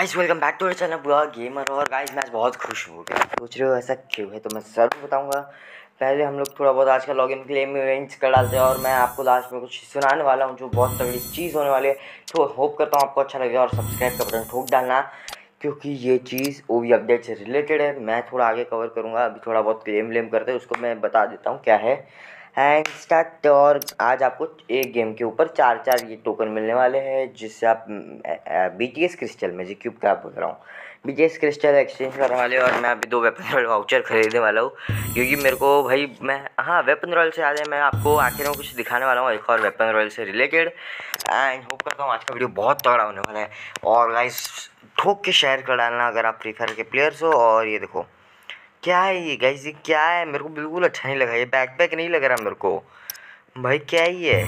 guys welcome back to our channel Bua gamer और guys मैं बहुत खुश हो गया सोच रहे हो ऐसा क्यों है तो मैं सर बताऊंगा पहले हम लोग थोड़ा बहुत आज का लॉगिन क्लेम इवेंट्स कर डालते हैं और मैं आपको लास्ट में कुछ सुनाने वाला हूँ जो बहुत तगड़ी चीज़ होने वाली है तो होप करता हूँ आपको अच्छा लगेगा और सब्सक्राइब का बटन ठोक डालना क्योंकि ये चीज़ ओ भी अपडेट से रिलेटेड है मैं थोड़ा आगे कवर करूँगा अभी थोड़ा बहुत क्लेम व्लेम करते हैं उसको मैं बता देता हूँ क्या है हैंगस्टा और आज आपको एक गेम के ऊपर चार चार ये टोकन मिलने वाले हैं जिससे आप बी टी एस क्रिस्टल में जी क्यूब का बोल रहा हूँ B T S crystal exchange करने वाले और मैं अभी दो वेपन रॉयल वाउचर खरीदने वाला हूँ क्योंकि मेरे को भाई मैं हाँ वेपन रॉयल से याद है मैं आपको आखिर में कुछ दिखाने वाला हूँ एक और वेपन रॉयल से रिलेटेड एंड होप करता हूँ आज का वीडियो बहुत तगड़ा होने वाला है और गाइस ठोक के शेयर कर डालना अगर आप फ्री फायर के प्लेयर्स हो और ये देखो क्या है ये गाइस ये क्या है मेरे को बिल्कुल अच्छा नहीं लगा ये बैक पैक नहीं लग रहा मेरे को भाई क्या ही है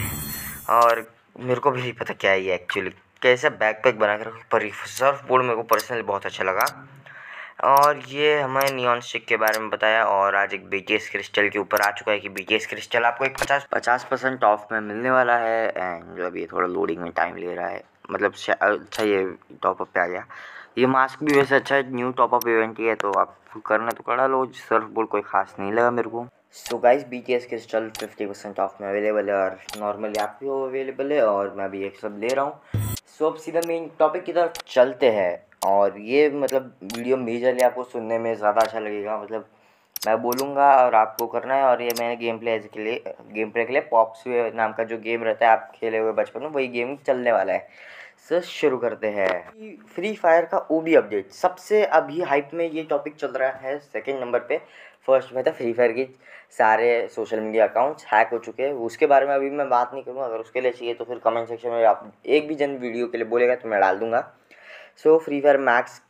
और मेरे को भी नहीं पता क्या ही है एक्चुअली कैसा बैक पैक बना कर पर सर्फ बोर्ड मेरे को पर्सनली बहुत अच्छा लगा और ये हमें नियॉन स्टिक के बारे में बताया और आज एक बी क्रिस्टल के ऊपर आ चुका है कि बी क्रिस्टल आपको एक पचास पचास परसेंट ऑफ में मिलने वाला है एंड जो अभी थोड़ा लोडिंग में टाइम ले रहा है मतलब अच्छा ये टॉपअप पे आ गया ये मास्क भी वैसे अच्छा है न्यू टॉपअप इवेंट ही है तो आप करना तो करा लो सर्फ बोल कोई खास नहीं लगा मेरे को so guys B T S crystal fifty percent off में अवेलेबल है और नॉर्मली आप भी अवेलेबल है और मैं भी एक सब ले रहा हूँ सो अब सीधा मेन टॉपिक की तरफ चलते हैं और ये मतलब वीडियो मेजरली आपको सुनने में ज़्यादा अच्छा लगेगा मतलब मैं बोलूँगा और आपको करना है और ये मैंने गेम प्ले के लिए गेम प्ले के लिए पॉप्स नाम का जो गेम रहता है आप खेले हुए बचपन में वही गेम चलने वाला है सर शुरू करते हैं फ्री फायर का ओ बी अपडेट सबसे अभी हाइप में ये टॉपिक चल रहा है सेकेंड नंबर पे फर्स्ट में था फ्री फायर की सारे सोशल मीडिया अकाउंट्स हैक हो चुके हैं उसके बारे में अभी मैं बात नहीं करूँगा अगर उसके लिए चाहिए तो फिर कमेंट सेक्शन में आप एक भी जन वीडियो के लिए बोलेगा तो मैं डाल दूँगा सो फ्री फायर मैक्स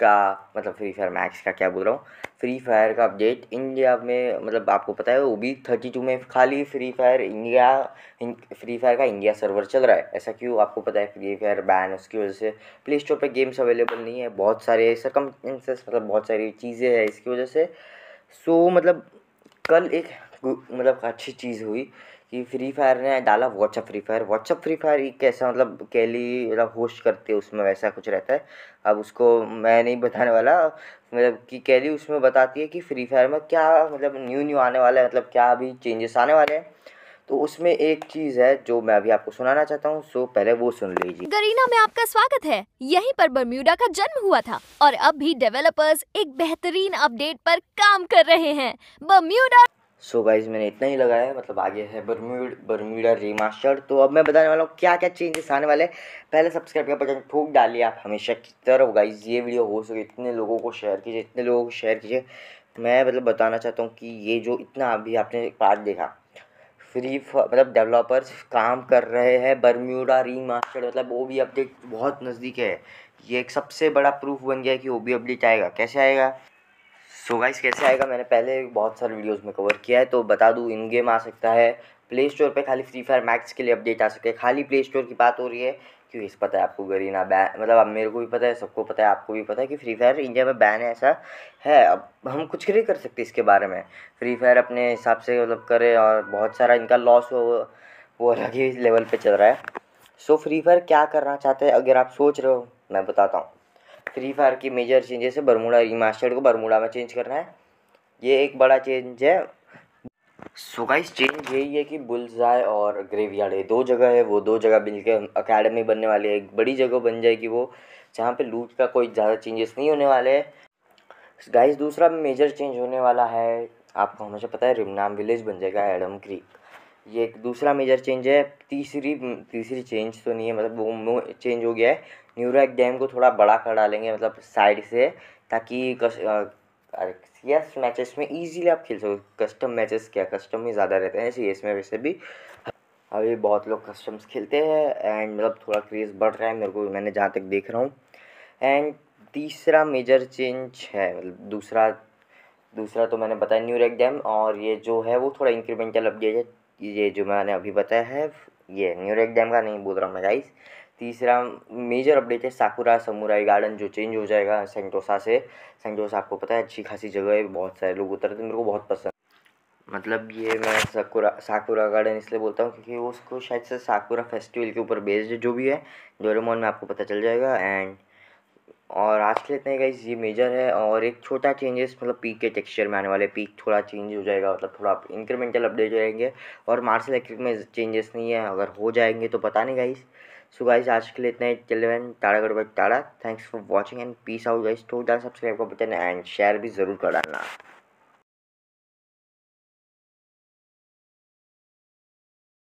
का मतलब फ्री फायर मैक्स का क्या बोल रहा हूँ फ्री फायर का अपडेट इंडिया में मतलब आपको पता है वो भी थर्टी टू में खाली free fire India free fire का इंडिया सर्वर चल रहा है ऐसा क्यों आपको पता है फ्री फायर बैन उसकी वजह से प्ले स्टोर पर गेम्स अवेलेबल नहीं है बहुत सारे सरकमस्टेंसेस मतलब बहुत सारी चीज़ें हैं इसकी वजह से सो मतलब कल एक मतलब अच्छी चीज़ हुई कि फ्री फायर ने डाला WhatsApp free fire WhatsApp free fire एक कैसा मतलब कैली मतलब होस्ट करते है उसमें वैसा कुछ रहता है अब उसको मैं नहीं बताने वाला मतलब कि कैली उसमें बताती है कि फ्री फायर में क्या मतलब न्यू न्यू आने वाला है मतलब क्या अभी चेंजेस आने वाले हैं तो उसमें एक चीज है जो मैं अभी आपको सुनाना चाहता हूँ सो पहले वो सुन लीजिए गरीना में आपका स्वागत है यहीं पर बर्म्यूडा का जन्म हुआ था और अब भी डेवलपर्स एक बेहतरीन अपडेट पर काम कर रहे हैं बर्म्यूडा सो so गाइज मैंने इतना ही लगाया है मतलब आगे है बर्म्यूड बर्म्यूडा रीमास्टर तो अब मैं बताने वाला हूँ क्या क्या चेंजेस आने वाले पहले सब्सक्राइब का बटन ठोक डालिए आप हमेशा की तरफ गाइज ये वीडियो हो सके इतने लोगों को शेयर कीजिए इतने लोगों को शेयर कीजिए मैं मतलब बताना चाहता हूँ कि ये जो इतना अभी आपने पार्ट देखा फ्री मतलब डेवलपर्स काम कर रहे हैं बर्म्यूडा रीमास्टर मतलब वो भी अपडेट बहुत नज़दीक है ये एक सबसे बड़ा प्रूफ बन गया है कि वो भी अपडेट आएगा कैसे आएगा सो गाइस कैसे आएगा मैंने पहले बहुत सारे वीडियोस में कवर किया है तो बता दूँ इन गेम आ सकता है प्ले स्टोर पे खाली फ्री फायर मैक्स के लिए अपडेट आ सकते हैं खाली प्ले स्टोर की बात हो रही है क्योंकि इस पता है आपको गरीना बैन मतलब अब मेरे को भी पता है सबको पता है आपको भी पता है कि फ्री फायर इंडिया में बैन है ऐसा है अब हम कुछ नहीं कर सकते इसके बारे में फ्री फायर अपने हिसाब से मतलब करे और बहुत सारा इनका लॉस हो वो अलग ही लेवल पर चल रहा है सो फ्री फायर क्या करना चाहते हैं अगर आप सोच रहे हो मैं बताता हूँ फ्री फायर की मेजर चेंजेस है बरमूडा रिमास्टर्ड को बरमूडा में चेंज करना है ये एक बड़ा चेंज है सो गाइस चेंज यही है कि बुलजाए और ग्रेवयार्ड ये दो जगह है वो दो जगह मिलकर अकेडमी बनने वाली है एक बड़ी जगह बन जाएगी वो जहाँ पे लूट का कोई ज़्यादा चेंजेस नहीं होने वाले है गाइस दूसरा मेजर चेंज होने वाला है आपको हमेशा पता है रिमनाम विलेज बन जाएगा एडम क्रीक ये एक दूसरा मेजर चेंज है तीसरी तीसरी चेंज तो नहीं है मतलब वो चेंज हो गया है न्यूरैक डैम को थोड़ा बड़ा कर डालेंगे मतलब साइड से ताकि सी एस मैचेस में इजीली आप खेल सको कस्टम मैचेस क्या कस्टम में ज़्यादा रहते हैं सी एस में वैसे भी अभी बहुत लोग कस्टम्स खेलते हैं एंड मतलब थोड़ा क्रेज़ बढ़ रहा है मेरे को मैंने जहाँ तक देख रहा हूँ एंड तीसरा मेजर चेंज है मतलब दूसरा दूसरा तो मैंने बताया न्यू रैक डैम और ये जो है वो थोड़ा इंक्रीमेंटल अपडेट है ये जो मैंने अभी बताया है ये न्यू एग्जाम का नहीं बोल रहा मैं गाइस तीसरा मेजर अपडेट है साकुरा समुराई गार्डन जो चेंज हो जाएगा सेंटोसा से सेंटोसा आपको पता है अच्छी खासी जगह है बहुत सारे लोग उतरते मेरे को बहुत पसंद मतलब ये मैं साकुरा साकुरा गार्डन इसलिए बोलता हूँ क्योंकि उसको शायद से साकुरा फेस्टिवल के ऊपर बेस्ड जो भी है डोरेमोन में आपको पता चल जाएगा एंड और आज के लिए इतना ही ये मेजर है और एक छोटा चेंजेस मतलब पीक के टेक्सचर में आने वाले पीक थोड़ा चेंज हो जाएगा मतलब थोड़ा इंक्रीमेंटल अपडेट हो जाएंगे और मार्स इलेक्ट्रिक में चेंजेस नहीं है अगर हो जाएंगे तो पता नहीं गाइस सो गाइस आज के लिए इतना ही टिलेवन टाड़ा गड़ टाड़ा thanks for watching and peace out guys डाल सब्सक्राइब का बटन एंड शेयर भी ज़रूर कर डालना